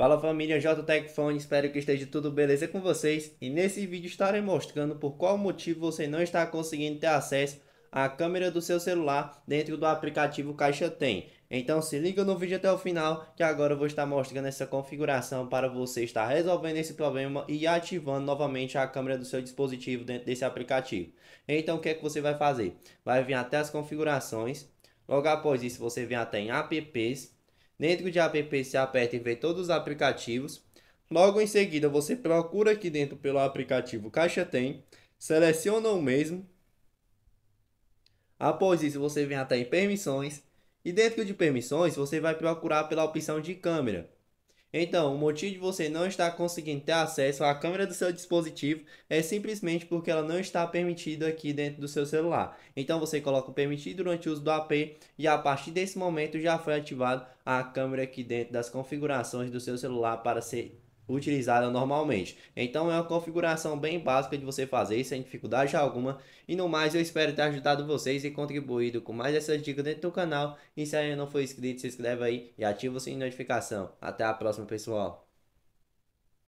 Fala família JTech Phone, espero que esteja tudo beleza com vocês e nesse vídeo estarei mostrando por qual motivo você não está conseguindo ter acesso à câmera do seu celular dentro do aplicativo Caixa Tem. Então se liga no vídeo até o final que agora eu vou estar mostrando essa configuração para você estar resolvendo esse problema e ativando novamente a câmera do seu dispositivo dentro desse aplicativo. Então o que é que você vai fazer? Vai vir até as configurações, logo após isso você vem até em apps Dentro de app você aperta em ver todos os aplicativos. Logo em seguida você procura aqui dentro pelo aplicativo Caixa Tem, seleciona o mesmo. Após isso você vem até em permissões e dentro de permissões você vai procurar pela opção de câmera. Então, o motivo de você não estar conseguindo ter acesso à câmera do seu dispositivo é simplesmente porque ela não está permitida aqui dentro do seu celular. Então você coloca o permitido durante o uso do AP e a partir desse momento já foi ativado a câmera aqui dentro das configurações do seu celular para ser utilizada normalmente. Então é uma configuração bem básica de você fazer sem dificuldade alguma. E no mais, eu espero ter ajudado vocês e contribuído com mais essas dicas dentro do canal. E se ainda não for inscrito, se inscreve aí e ativa o sininho de notificação. Até a próxima, pessoal!